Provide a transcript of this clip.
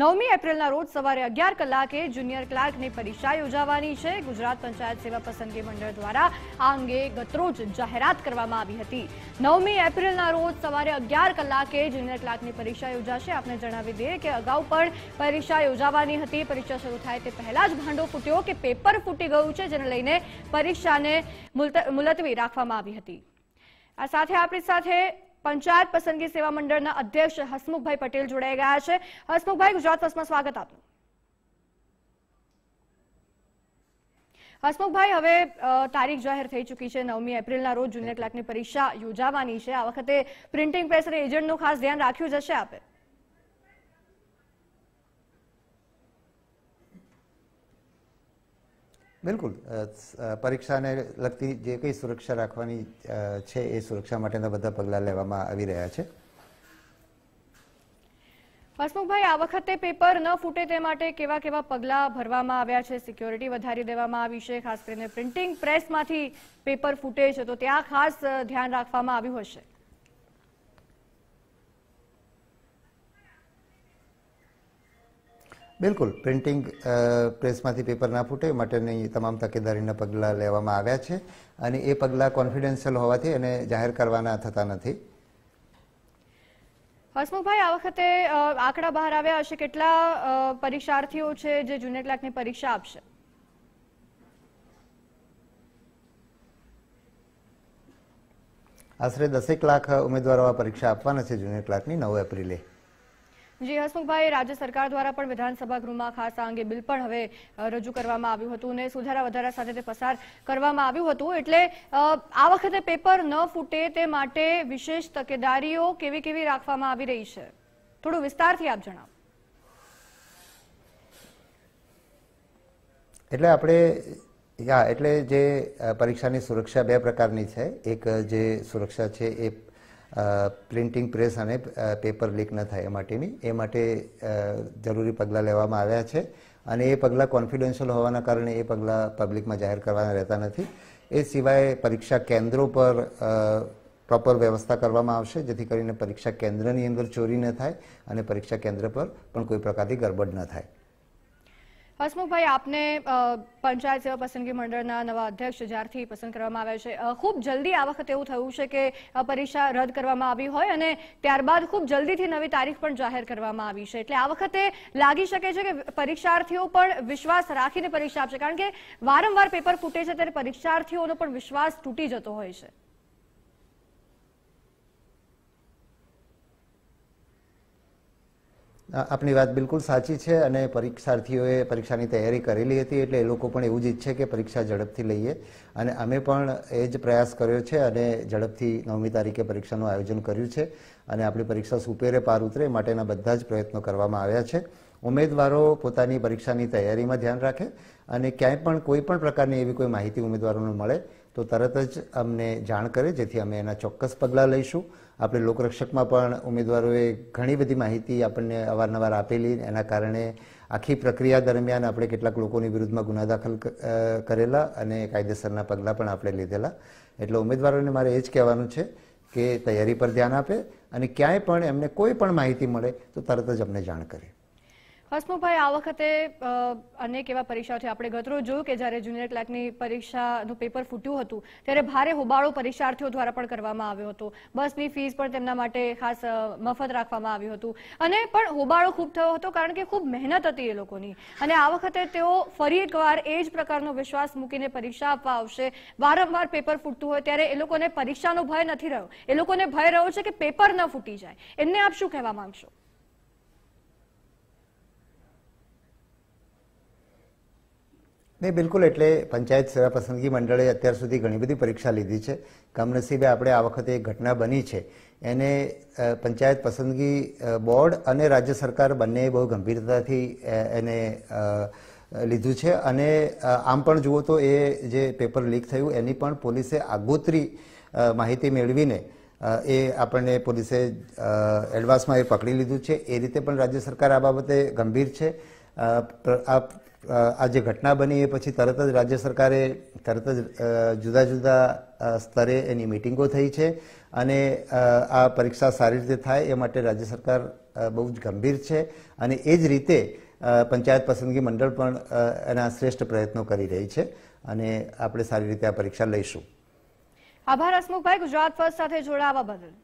નવમી એપ્રિલના રોજ સવારે અગિયાર કલાકે જુનિયર ક્લાર્કની પરીક્ષા યોજાવાની છે ગુજરાત પંચાયત સેવા પસંદગી મંડળ દ્વારા આ અંગે ગતરોજ જાહેરાત કરવામાં આવી હતી નવમી એપ્રિલના રોજ સવારે અગિયાર કલાકે જુનિયર ક્લાર્કની પરીક્ષા યોજાશે આપણે જણાવી દઈએ કે અગાઉ પણ પરીક્ષા યોજાવાની હતી પરીક્ષા શરૂ થાય તે પહેલાં જ ભાંડો ફૂટ્યો કે પેપર ફૂટી ગયું છે જેને લઈને પરીક્ષાને મુલતવી રાખવામાં આવી હતી આ સાથે આપણી સાથે પંચાયત પસંદગી સેવા મંડળના અધ્યક્ષ હસમુખભાઈ પટેલ જોડાઈ ગયા છે હસમુખભાઈ ગુજરાત ફર્સ્ટમાં સ્વાગત આપનું હસમુખભાઈ હવે તારીખ જાહેર થઈ ચૂકી છે નવમી એપ્રિલના રોજ જુનિયર ક્લાર્કની પરીક્ષા યોજાવાની છે આ વખતે પ્રિન્ટિંગ પ્રેસ અને એજન્ટનું ખાસ ધ્યાન રાખ્યું જશે આપે બિલકુલ પરીક્ષાને લગતી જે કંઈ સુરક્ષા રાખવાની છે એ સુરક્ષા માટેના બધા પગલાં લેવામાં આવી રહ્યા છે હસમુખભાઈ આ વખતે પેપર ન ફૂટે તે માટે કેવા કેવા પગલાં ભરવામાં આવ્યા છે સિક્યોરિટી વધારી દેવામાં આવી છે ખાસ કરીને પ્રિન્ટિંગ પ્રેસમાંથી પેપર ફૂટે છે તો ત્યાં ખાસ ધ્યાન રાખવામાં આવ્યું હશે બિલકુલ પ્રિન્ટિંગ પ્રેસમાંથી પેપર ના ફૂટે માટેની તમામ તકેદારીના પગલાં લેવામાં આવ્યા છે અને એ પગલાં કોન્ફિડન્શિયલ હોવાથી એને જાહેર કરવાના થતા નથી હસમુખભાઈ આ વખતે આંકડા બહાર આવ્યા હશે કેટલા પરીક્ષાર્થીઓ છે જે જુનિયર ક્લાર્કની પરીક્ષા આપશે આશરે દસેક લાખ ઉમેદવારો આ પરીક્ષા આપવાના છે જુનિયર ક્લાર્કની નવ એપ્રિલે જી હસમુખભાઈ રાજ્ય સરકાર દ્વારા પણ વિધાનસભા ગૃહમાં ખાસ આ અંગે બિલ પણ હવે રજૂ કરવામાં આવ્યું હતું અને સુધારા વધારા સાથે તે પસાર કરવામાં આવ્યું હતું એટલે આ વખતે પેપર ન ફૂટે તે માટે વિશેષ તકેદારીઓ કેવી કેવી રાખવામાં આવી રહી છે થોડું વિસ્તારથી આપ જણાવો એટલે આપણે યા એટલે જે પરીક્ષાની સુરક્ષા બે પ્રકારની છે એક જે સુરક્ષા છે એ પ્રિન્ટિંગ પ્રેસ અને પેપર લીક ન થાય એ માટેની એ માટે જરૂરી પગલાં લેવામાં આવ્યા છે અને એ પગલાં કોન્ફિડન્શિયલ હોવાના કારણે એ પગલાં પબ્લિકમાં જાહેર કરવાના રહેતા નથી એ સિવાય પરીક્ષા કેન્દ્રો પર પ્રોપર વ્યવસ્થા કરવામાં આવશે જેથી કરીને પરીક્ષા કેન્દ્રની અંદર ચોરી ન થાય અને પરીક્ષા કેન્દ્ર પર પણ કોઈ પ્રકારની ગરબડ ન થાય હસમુખભાઈ આપને પંચાયત સેવા પસંદગી મંડળના નવા અધ્યક્ષ જ્યારથી પસંદ કરવામાં આવ્યા છે ખૂબ જલ્દી આ વખત એવું થયું છે કે પરીક્ષા રદ કરવામાં આવી હોય અને ત્યારબાદ ખૂબ જલ્દીથી નવી તારીખ પણ જાહેર કરવામાં આવી છે એટલે આ વખતે લાગી શકે છે કે પરીક્ષાર્થીઓ પણ વિશ્વાસ રાખીને પરીક્ષા આપશે કારણ કે વારંવાર પેપર ફૂટે છે ત્યારે પરીક્ષાર્થીઓનો પણ વિશ્વાસ તૂટી જતો હોય છે આપની વાત બિલકુલ સાચી છે અને પરીક્ષાર્થીઓએ પરીક્ષાની તૈયારી કરેલી હતી એટલે એ લોકો પણ એવું જ ઈચ્છે કે પરીક્ષા ઝડપથી લઈએ અને અમે પણ એ જ પ્રયાસ કર્યો છે અને ઝડપથી નવમી તારીખે પરીક્ષાનું આયોજન કર્યું છે અને આપણી પરીક્ષા સુપેરે પાર ઉતરે માટેના બધા જ પ્રયત્નો કરવામાં આવ્યા છે ઉમેદવારો પોતાની પરીક્ષાની તૈયારીમાં ધ્યાન રાખે અને ક્યાંય પણ કોઈ પણ પ્રકારની એવી કોઈ માહિતી ઉમેદવારોને મળે તો તરત જ અમને જાણ કરે જેથી અમે એના ચોક્કસ પગલાં લઈશું આપણે લોકરક્ષકમાં પણ ઉમેદવારોએ ઘણી બધી માહિતી આપણને અવારનવાર આપેલી એના કારણે આખી પ્રક્રિયા દરમિયાન આપણે કેટલાક લોકોની વિરુદ્ધમાં ગુના દાખલ કરેલા અને કાયદેસરના પગલાં પણ આપણે લીધેલા એટલે ઉમેદવારોને મારે એ જ કહેવાનું છે કે તૈયારી પર ધ્યાન આપે અને ક્યાંય પણ એમને કોઈ પણ માહિતી મળે તો તરત જ અમને જાણ કરે હસમુખભાઈ આ વખતે અનેક એવા પરીક્ષા છે આપણે ગતરોજ જોયું કે જ્યારે જુનિયર ક્લાર્કની પરીક્ષાનું પેપર ફૂટ્યું હતું ત્યારે ભારે હોબાળો પરીક્ષાર્થીઓ દ્વારા પણ કરવામાં આવ્યો હતો બસની ફીસ પણ તેમના માટે ખાસ મફત રાખવામાં આવ્યું હતું અને પણ હોબાળો ખૂબ થયો હતો કારણ કે ખૂબ મહેનત હતી એ લોકોની અને આ વખતે તેઓ ફરી એકવાર એ જ પ્રકારનો વિશ્વાસ મૂકીને પરીક્ષા આપવા આવશે વારંવાર પેપર ફૂટતું હોય ત્યારે એ લોકોને પરીક્ષાનો ભય નથી રહ્યો એ લોકોને ભય રહ્યો છે કે પેપર ન ફૂટી જાય એમને આપ શું કહેવા માંગશો નહીં બિલકુલ એટલે પંચાયત સેવા પસંદગી મંડળે અત્યાર સુધી ઘણી બધી પરીક્ષા લીધી છે કમનસીબે આપણે આ વખતે એક ઘટના બની છે એને પંચાયત પસંદગી બોર્ડ અને રાજ્ય સરકાર બંનેએ બહુ ગંભીરતાથી એને લીધું છે અને આમ પણ જુઓ તો એ જે પેપર લીક થયું એની પણ પોલીસે આગોતરી માહિતી મેળવીને એ આપણને પોલીસે એડવાન્સમાં એ પકડી લીધું છે એ રીતે પણ રાજ્ય સરકાર આ બાબતે ગંભીર છે આ જે ઘટના બની એ પછી તરત જ રાજ્ય સરકારે તરત જ જુદા જુદા સ્તરે એની મિટિંગો થઈ છે અને આ પરીક્ષા સારી રીતે થાય એ માટે રાજ્ય સરકાર બહુ જ ગંભીર છે અને એ જ રીતે પંચાયત પસંદગી મંડળ પણ એના શ્રેષ્ઠ પ્રયત્નો કરી રહી છે અને આપણે સારી રીતે આ પરીક્ષા લઈશું આભાર હસમુખભાઈ ગુજરાત ફર્સ્ટ સાથે જોડાવા બદલ